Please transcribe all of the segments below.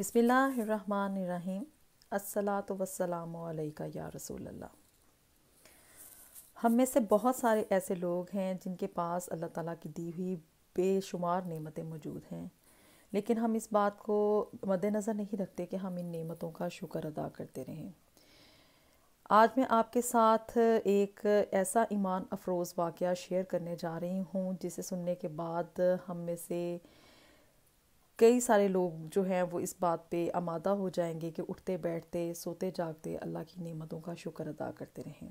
बिसमीम अस्सलात वसलाम या रसूल अल्लाह हम में से बहुत सारे ऐसे लोग हैं जिनके पास अल्लाह ताला की दी हुई बेशुमार नेमतें मौजूद हैं लेकिन हम इस बात को मद्देनज़र नहीं रखते कि हम इन नेमतों का शुक्र अदा करते रहें आज मैं आपके साथ एक ऐसा ईमान अफरोज़ वाक़ शेयर करने जा रही हूँ जिसे सुनने के बाद हम में से कई सारे लोग जो हैं वो इस बात पे आमादा हो जाएंगे कि उठते बैठते सोते जागते अल्लाह की नेमतों का शुक्र अदा करते रहें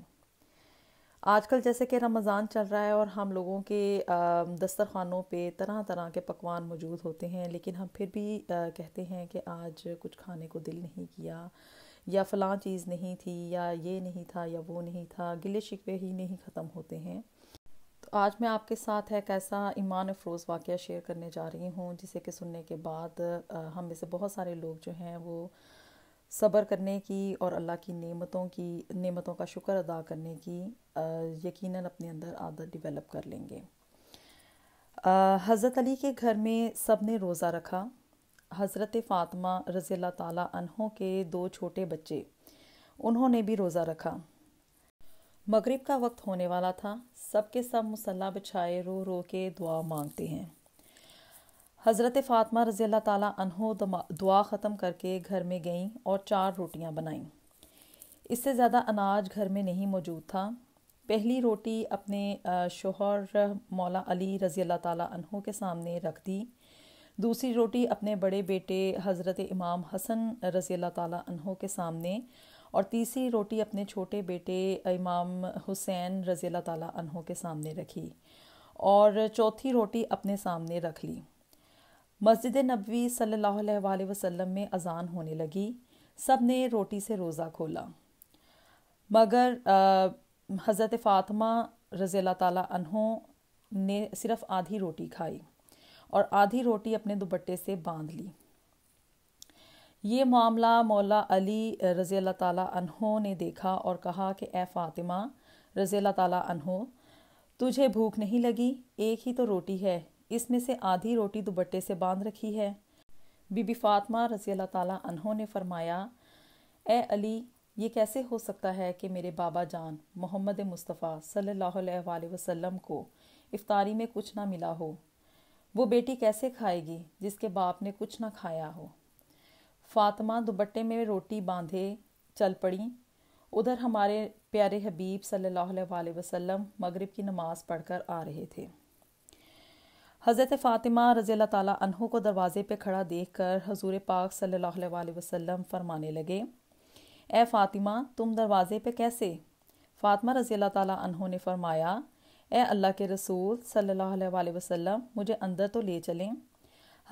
आजकल जैसे कि रमज़ान चल रहा है और हम लोगों के दस्तरखानों पे तरह तरह के पकवान मौजूद होते हैं लेकिन हम फिर भी कहते हैं कि आज कुछ खाने को दिल नहीं किया या फ़लाँ चीज़ नहीं थी या ये नहीं था या वो नहीं था गिले शिकवे ही नहीं ख़त्म होते हैं आज मैं आपके साथ एक ऐसा ईमान अफरोज़ वाक़ शेयर करने जा रही हूँ जिसे कि सुनने के बाद हम में से बहुत सारे लोग जो हैं वो सब्र करने की और अल्लाह की नेमतों की नेमतों का शुक्र अदा करने की यकीनन अपने अंदर आदत डेवलप कर लेंगे हज़रत अली के घर में सब ने रोज़ा रखा हज़रत फ़ातमा रज़ी अल्लाह के दो छोटे बच्चे उन्होंने भी रोज़ा रखा मगरिब का वक्त होने वाला था सब के सब मुसल्ला बिछाए रो रो के दुआ मांगते हैं हज़रत फातमा रज़ी अल्लाह ताला अनहो दुआ ख़त्म करके घर में गईं और चार रोटियां बनाईं इससे ज़्यादा अनाज घर में नहीं मौजूद था पहली रोटी अपने शोहर मौला अली रज़ी अल्लाह ताला अनहो के सामने रख दी दूसरी रोटी अपने बड़े बेटे हज़रत इमाम हसन रज़ी अल्लाह ताला अनहो के सामने और तीसरी रोटी अपने छोटे बेटे इमाम हुसैन रज़ी अल्लाह के सामने रखी और चौथी रोटी अपने सामने रख ली मस्जिद नबी सल्ला वसम में अजान होने लगी सब ने रोटी से रोज़ा खोला मगर हज़रत फातमा रज़ी अल्लाह ताली ने सिर्फ़ आधी रोटी खाई और आधी रोटी अपने दुपट्टे से बांध ली ये मामला मौला अली रज़ी अल्लाह ताली ने देखा और कहा कि ए फ़ातिमा रज़ी अल्लाह ताली तुझे भूख नहीं लगी एक ही तो रोटी है इसमें से आधी रोटी दुपट्टे से बांध रखी है बीबी फ़ातिमा रज़ी अल्लाह ताली ने फरमाया ए अली ये कैसे हो सकता है कि मेरे बाबा जान मोहम्मद मुस्तफ़ा सल्लल्लाहु अलैहि वसल्लम को इफ़ारी में कुछ ना मिला हो वो बेटी कैसे खाएगी जिसके बाप ने कुछ ना खाया हो फातिमा दुबट्टे में रोटी बांधे चल पड़ी उधर हमारे प्यारे हबीब सल्लल्लाहु अलैहि वसल्लम मगरिब की नमाज़ पढ़कर आ रहे थे हज़रत फ़ातिमा रज़ी अल्लाह ताली को दरवाज़े पे खड़ा देख कर हजूर पाक सल्लल्लाहु अलैहि वसल्लम फरमाने लगे ए फ़ातिमा तुम दरवाज़े पे कैसे फ़ातिमा रज़ी अल्लाह ताला अनहों ने फरमाया ए अल्लाह के रसूल सल्लल्लाहु अलैहि वसल्लम मुझे अंदर तो ले चलें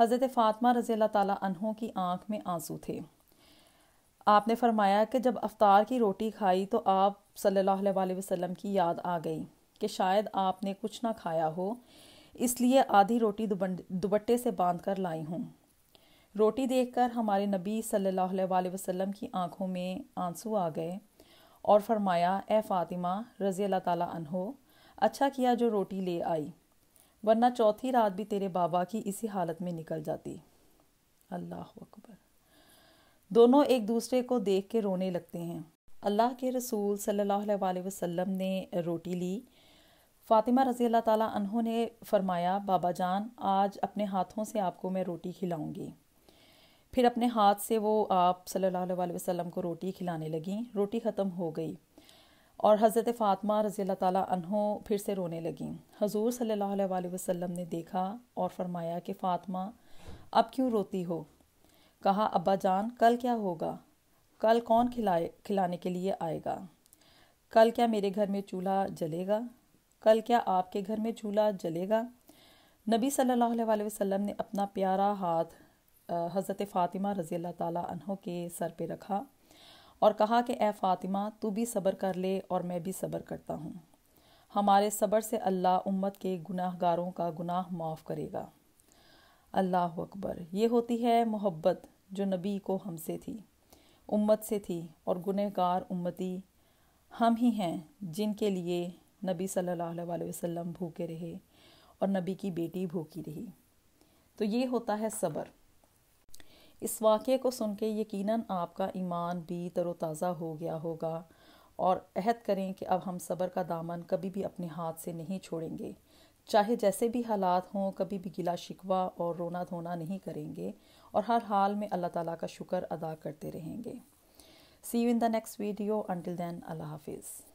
हज़रत फ़ातमा रज़ी अल्लाह तहों की आँख में आंसू थे आपने फरमाया कि जब अफ्तार की रोटी खाई तो आप सल्लल्लाहु अलैहि वसल्लम की याद आ गई कि शायद आपने कुछ ना खाया हो इसलिए आधी रोटी दुबट्टे से बांध कर लाई हूँ रोटी देखकर हमारे नबी सल्लल्लाहु अलैहि वसल्लम की आंखों में आंसू आ गए और फरमाया ए फ़ातिमा रज़ी अल्लाह ताला अनहो अच्छा किया जो रोटी ले आई वरना चौथी रात भी तेरे बाबा की इसी हालत में निकल जाती अल्लाह अकबर दोनों एक दूसरे को देख के रोने लगते हैं अल्लाह के रसूल सल्लल्लाहु अलैहि वसल्लम ने रोटी ली फ़ातिमा रज़ी अल्लाह ताला अनहों ने फरमाया बाबा जान आज अपने हाथों से आपको मैं रोटी खिलाऊंगी फिर अपने हाथ से वो आप सल्लल्लाहु अलैहि वसल्लम को रोटी खिलाने लगी रोटी ख़त्म हो गई और हज़रत फ़ातमा रज़ी अल्लाह तहों फिर से रोने लगीं हजूर सल्ला वसम ने देखा और फरमाया कि फ़ातमा अब क्यों रोती हो कहा अब्बा जान कल क्या होगा कल कौन खिलाए खिलाने के लिए आएगा कल क्या मेरे घर में चूल्हा जलेगा कल क्या आपके घर में चूल्हा जलेगा नबी सल्लल्लाहु अलैहि वसल्लम ने अपना प्यारा हाथ हज़रत फ़ातिमा रज़ी अल्लाह तहों के सर पे रखा और कहा कि ए फ़ातिमा तू भी सब्र कर ले और मैं भी सब्र करता हूँ हमारे सब्र से अल्लाह उम्मत के गुनाहगारों का गुनाह माफ़ करेगा अल्लाह अकबर ये होती है मोहब्बत जो नबी को हमसे थी उम्मत से थी और गुनहगार उम्मती हम ही हैं जिनके लिए नबी सल्लल्लाहु अलैहि वसल्लम भूखे रहे और नबी की बेटी भूखी रही तो ये होता है सब्र इस वाक़े को सुन के यकीन आपका ईमान भी तरोताज़ा हो गया होगा और अहद करें कि अब हम सब्र का दामन कभी भी अपने हाथ से नहीं छोड़ेंगे चाहे जैसे भी हालात हों कभी भी गिला शिकवा और रोना धोना नहीं करेंगे और हर हाल में अल्लाह ताला का शुक्र अदा करते रहेंगे see you in the next video until then अल्लाह हाफिज़